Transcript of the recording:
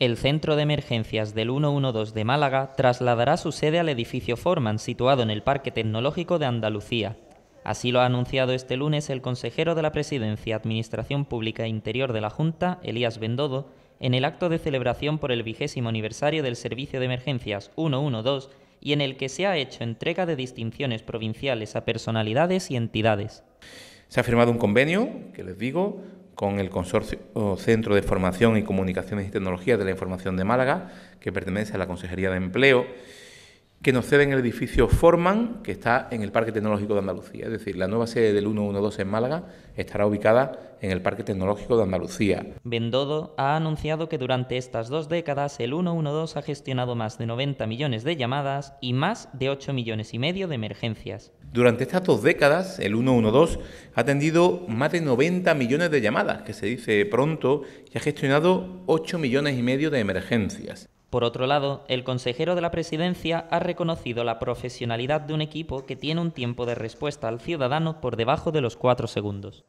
el Centro de Emergencias del 112 de Málaga trasladará su sede al edificio Forman, situado en el Parque Tecnológico de Andalucía. Así lo ha anunciado este lunes el consejero de la Presidencia, Administración Pública e Interior de la Junta, Elías Bendodo, en el acto de celebración por el vigésimo aniversario del Servicio de Emergencias 112 y en el que se ha hecho entrega de distinciones provinciales a personalidades y entidades. Se ha firmado un convenio, que les digo, con el Consorcio Centro de Formación y Comunicaciones y Tecnologías de la Información de Málaga, que pertenece a la Consejería de Empleo que nos ceden el edificio Forman, que está en el Parque Tecnológico de Andalucía. Es decir, la nueva sede del 112 en Málaga estará ubicada en el Parque Tecnológico de Andalucía. Bendodo ha anunciado que durante estas dos décadas el 112 ha gestionado más de 90 millones de llamadas y más de 8 millones y medio de emergencias. Durante estas dos décadas, el 112 ha atendido más de 90 millones de llamadas, que se dice pronto, y ha gestionado 8 millones y medio de emergencias. Por otro lado, el consejero de la presidencia ha reconocido la profesionalidad de un equipo que tiene un tiempo de respuesta al ciudadano por debajo de los cuatro segundos.